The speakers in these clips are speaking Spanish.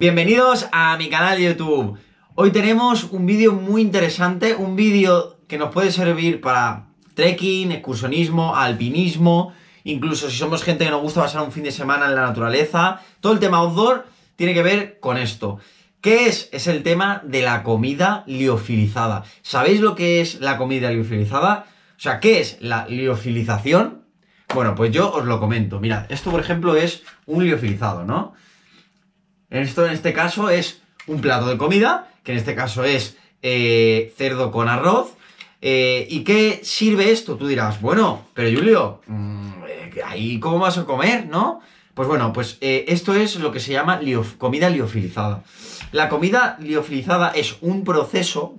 Bienvenidos a mi canal de YouTube. Hoy tenemos un vídeo muy interesante, un vídeo que nos puede servir para trekking, excursionismo, alpinismo, incluso si somos gente que nos gusta pasar un fin de semana en la naturaleza. Todo el tema outdoor tiene que ver con esto. ¿Qué es? Es el tema de la comida liofilizada. ¿Sabéis lo que es la comida liofilizada? O sea, ¿qué es la liofilización? Bueno, pues yo os lo comento. Mirad, esto por ejemplo es un liofilizado, ¿no? Esto en este caso es un plato de comida, que en este caso es eh, cerdo con arroz. Eh, ¿Y qué sirve esto? Tú dirás, bueno, pero Julio, mm, eh, ahí cómo vas a comer, ¿no? Pues bueno, pues esto es lo que se llama comida liofilizada. La comida liofilizada es un proceso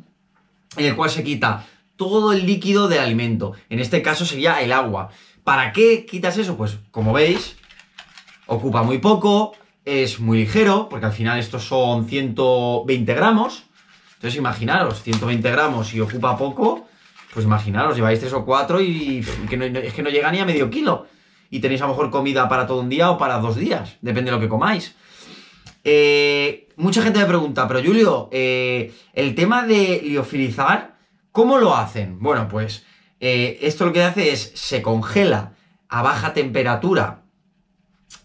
en el cual se quita todo el líquido del alimento. En este caso sería el agua. ¿Para qué quitas eso? Pues como veis, ocupa muy poco, es muy ligero, porque al final estos son 120 gramos. Entonces imaginaros, 120 gramos y ocupa poco, pues imaginaros, lleváis 3 o 4 y, no, es que no llega ni a medio kilo. Y tenéis a lo mejor comida para todo un día o para dos días, depende de lo que comáis. Eh, mucha gente me pregunta, pero Julio, eh, el tema de liofilizar, ¿cómo lo hacen? Bueno, pues eh, esto lo que hace es se congela a baja temperatura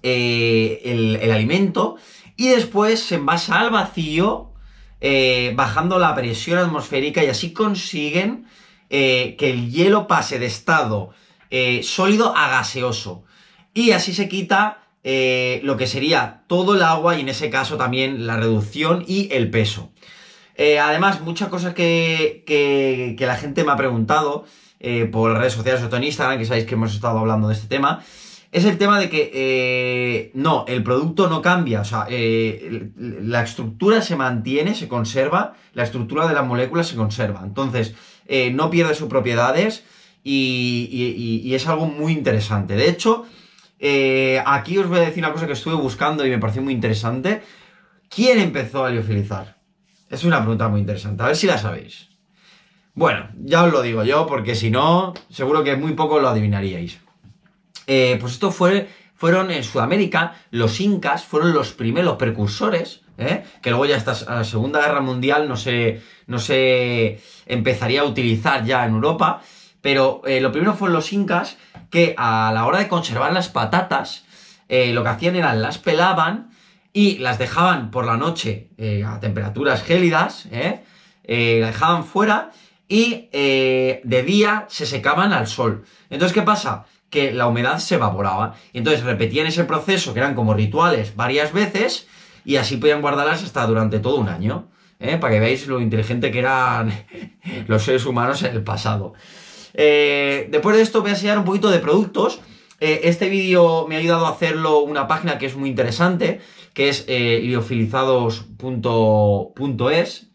eh, el, alimento y después se envasa al vacío eh, bajando la presión atmosférica y así consiguen que el hielo pase de estado sólido a gaseoso. Y así se quita lo que sería todo el agua y en ese caso también la reducción y el peso. además, muchas cosas que la gente me ha preguntado. Eh, por redes sociales, o Instagram, que sabéis que hemos estado hablando de este tema, es el tema de que eh, no, el producto no cambia, o sea, eh, la estructura se mantiene, se conserva, la estructura de la molécula se conserva, entonces no pierde sus propiedades y, y, es algo muy interesante. De hecho, aquí os voy a decir una cosa que estuve buscando y me pareció muy interesante. ¿Quién empezó a liofilizar? Es una pregunta muy interesante, a ver si la sabéis. Bueno, ya os lo digo yo, porque si no, seguro que muy poco lo adivinaríais. Eh, pues esto fue, fueron en Sudamérica, los incas fueron los primeros precursores, ¿eh? que luego ya hasta la Segunda Guerra Mundial no se, no empezaría a utilizar ya en Europa, pero eh, lo primero fueron los incas que a la hora de conservar las patatas, lo que hacían era las pelaban y las dejaban por la noche a temperaturas gélidas, las dejaban fuera y eh, de día se secaban al sol. Entonces, ¿qué pasa? Que la humedad se evaporaba. Y entonces repetían ese proceso, que eran como rituales, varias veces, y así podían guardarlas hasta durante todo un año. ¿eh? Para que veáis lo inteligente que eran los seres humanos en el pasado. Eh, después de esto voy a enseñar un poquito de productos. este vídeo me ha ayudado a hacerlo una página que es muy interesante, que es liofilizados.es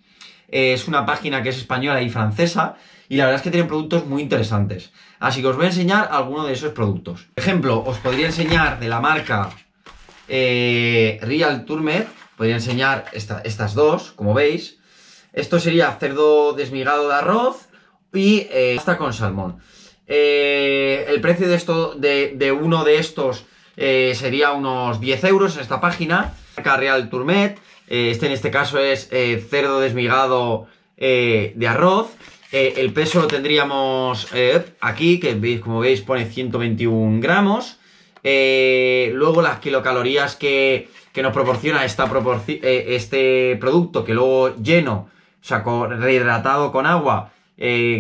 eh, es una página que es española y francesa y la verdad es que tienen productos muy interesantes. Así que os voy a enseñar alguno de esos productos. Por ejemplo, os podría enseñar de la marca eh, Real tourmet podría enseñar estas dos, como veis. Esto sería cerdo desmigado de arroz y eh, con salmón. Eh, el precio de, esto, de, uno de estos sería unos 10 euros en esta página. Marca Real Tourmet, eh, este en este caso es eh, cerdo desmigado eh, de arroz. el peso lo tendríamos aquí, que como veis pone 121 gramos. luego las kilocalorías que, que nos proporciona esta este producto, que luego lleno, o sea, rehidratado con agua,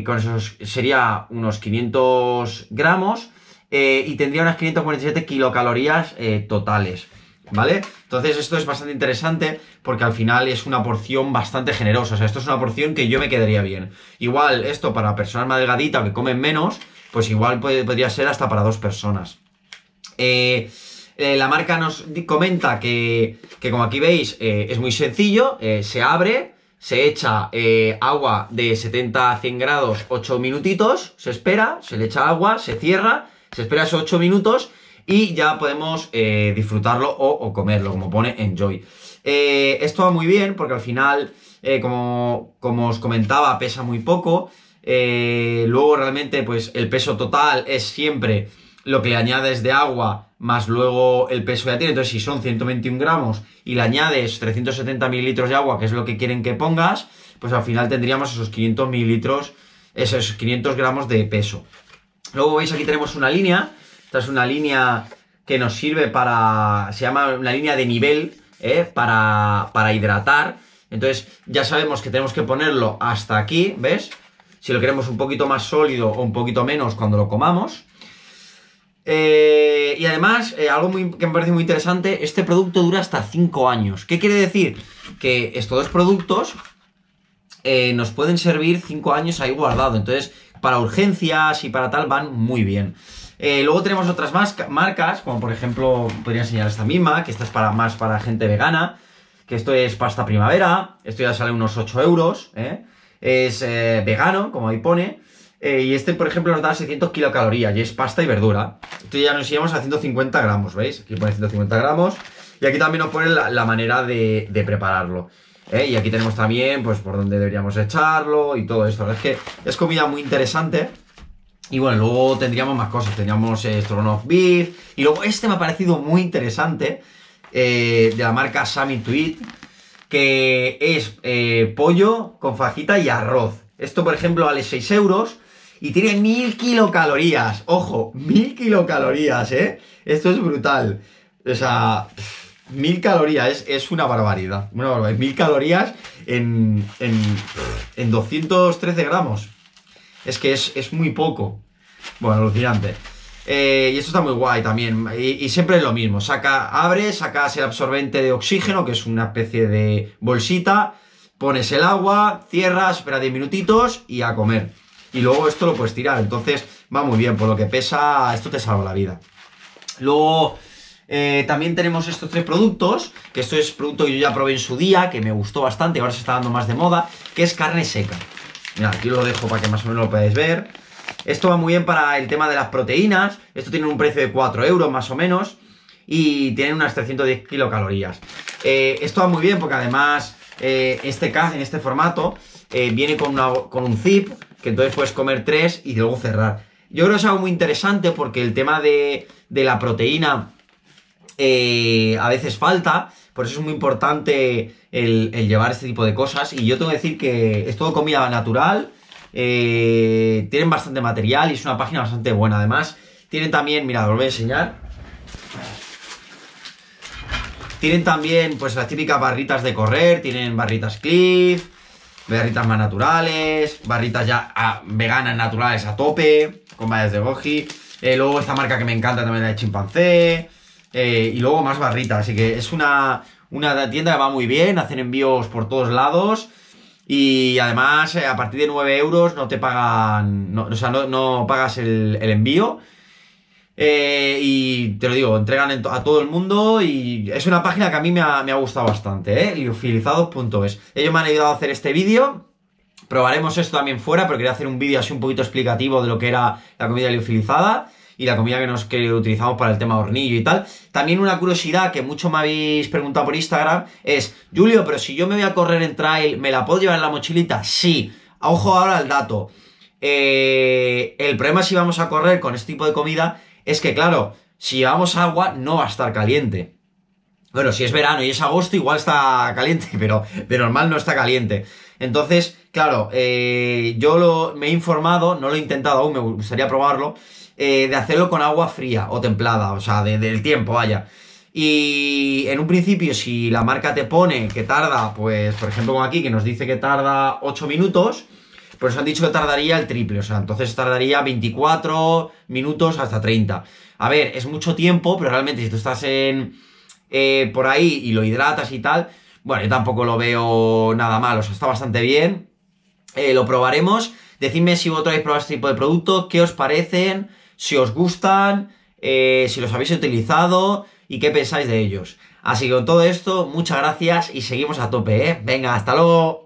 con sería unos 500 gramos y tendría unas 547 kilocalorías totales. ¿vale? Entonces esto es bastante interesante porque al final es una porción bastante generosa, o sea, esto es una porción que yo me quedaría bien. Igual esto para personas más delgaditas que comen menos, pues igual podría ser hasta para dos personas. Eh, eh, la marca nos comenta que, que como aquí veis, eh, es muy sencillo, se abre, se echa agua de 70 a 100 grados 8 minutitos, se espera, se le echa agua, se cierra, se espera esos 8 minutos y ya podemos eh, disfrutarlo o, comerlo, como pone Enjoy. Eh, esto va muy bien porque al final, eh, como, os comentaba, pesa muy poco. Eh, luego realmente pues el peso total es siempre lo que le añades de agua más luego el peso que ya tiene. Entonces si son 121 gramos y le añades 370 mililitros de agua, que es lo que quieren que pongas, pues al final tendríamos esos 500 mililitros, esos 500 gramos de peso. Luego veis aquí tenemos una línea esta es una línea que nos sirve para, se llama una línea de nivel, ¿eh? para, hidratar. Entonces ya sabemos que tenemos que ponerlo hasta aquí, ¿ves? Si lo queremos un poquito más sólido o un poquito menos cuando lo comamos. Eh, y además, eh, algo que me parece muy interesante, este producto dura hasta 5 años. ¿Qué quiere decir? Que estos dos productos nos pueden servir 5 años ahí guardado. Entonces, para urgencias y para tal van muy bien. Eh, luego tenemos otras marcas, como por ejemplo, podría enseñar esta misma, que esta es para, más para gente vegana, que esto es pasta primavera, esto ya sale unos 8 euros, ¿eh? es eh, vegano, como ahí pone, y este, por ejemplo, nos da 600 kilocalorías, y es pasta y verdura. Esto ya nos llevamos a 150 gramos, ¿veis? Aquí pone 150 gramos, y aquí también nos pone la, manera de, prepararlo. Y aquí tenemos también, pues, por dónde deberíamos echarlo y todo esto. es que es comida muy interesante. Y bueno, luego tendríamos más cosas. Teníamos Strong eh, Off of Beef. Y luego este me ha parecido muy interesante. Eh, de la marca Sammy Tweet. Que es eh, pollo con fajita y arroz. Esto, por ejemplo, vale 6 euros. Y tiene 1000 kilocalorías. Ojo, 1000 kilocalorías, ¿eh? Esto es brutal. O sea, 1000 calorías es, una barbaridad. Una 1000 calorías en, en, en 213 gramos. Es que es, muy poco. Bueno, alucinante. Eh, y esto está muy guay también. Y, siempre es lo mismo. Saca, abres, sacas el absorbente de oxígeno, que es una especie de bolsita. Pones el agua, cierras, espera 10 minutitos y a comer. Y luego esto lo puedes tirar. Entonces va muy bien. Por lo que pesa, esto te salva la vida. Luego eh, también tenemos estos tres productos. Que esto es producto que yo ya probé en su día, que me gustó bastante. Ahora se está dando más de moda. Que es carne seca aquí lo dejo para que más o menos lo podáis ver. Esto va muy bien para el tema de las proteínas. Esto tiene un precio de 4 euros más o menos. Y tiene unas 310 kilocalorías. Eh, esto va muy bien porque además eh, este en este formato eh, viene con, un zip. Que entonces puedes comer 3 y luego cerrar. Yo creo que es algo muy interesante porque el tema de, de la proteína eh, a veces falta, por eso es muy importante el, llevar este tipo de cosas. Y yo tengo que decir que es todo comida natural, eh, tienen bastante material y es una página bastante buena. Además, tienen también, mira, os voy a enseñar. Tienen también, pues, las típicas barritas de correr, tienen barritas cliff, barritas más naturales, barritas ya ah, veganas naturales a tope, con vallas de goji. Eh, luego esta marca que me encanta también, la de chimpancé. Eh, y luego más barrita. Así que es una, tienda que va muy bien, hacen envíos por todos lados. Y además, eh, a partir de 9 euros no te pagan, o sea, no, pagas el, envío. Eh, y te lo digo, entregan a todo el mundo y es una página que a mí me ha, me ha gustado bastante, ¿eh? Liofilizados.es. Ellos me han ayudado a hacer este vídeo. Probaremos esto también fuera, pero quería hacer un vídeo así un poquito explicativo de lo que era la comida liofilizada y la comida que, nos, utilizamos para el tema hornillo y tal. También una curiosidad que mucho me habéis preguntado por Instagram es, Julio, pero si yo me voy a correr en trail, ¿me la puedo llevar en la mochilita? Sí. Ojo ahora al dato. Eh, el problema si vamos a correr con este tipo de comida es que, claro, si llevamos agua no va a estar caliente. Bueno, si es verano y es agosto, igual está caliente, pero de normal no está caliente. Entonces, claro, eh, yo lo, me he informado, no lo he intentado aún, me gustaría probarlo, eh, de hacerlo con agua fría o templada, o sea, del tiempo, vaya. Y en un principio, si la marca te pone que tarda, pues, por ejemplo, aquí, que nos dice que tarda 8 minutos, pues han dicho que tardaría el triple, o sea, entonces tardaría 24 minutos hasta 30. A ver, es mucho tiempo, pero realmente si tú estás en eh, por ahí y lo hidratas y tal, bueno, yo tampoco lo veo nada mal, o sea, está bastante bien. Eh, lo probaremos. Decidme si vosotros habéis probado este tipo de producto, qué os parecen, si os gustan, eh, si los habéis utilizado y qué pensáis de ellos. Así que con todo esto, muchas gracias y seguimos a tope, ¿eh? Venga, hasta luego.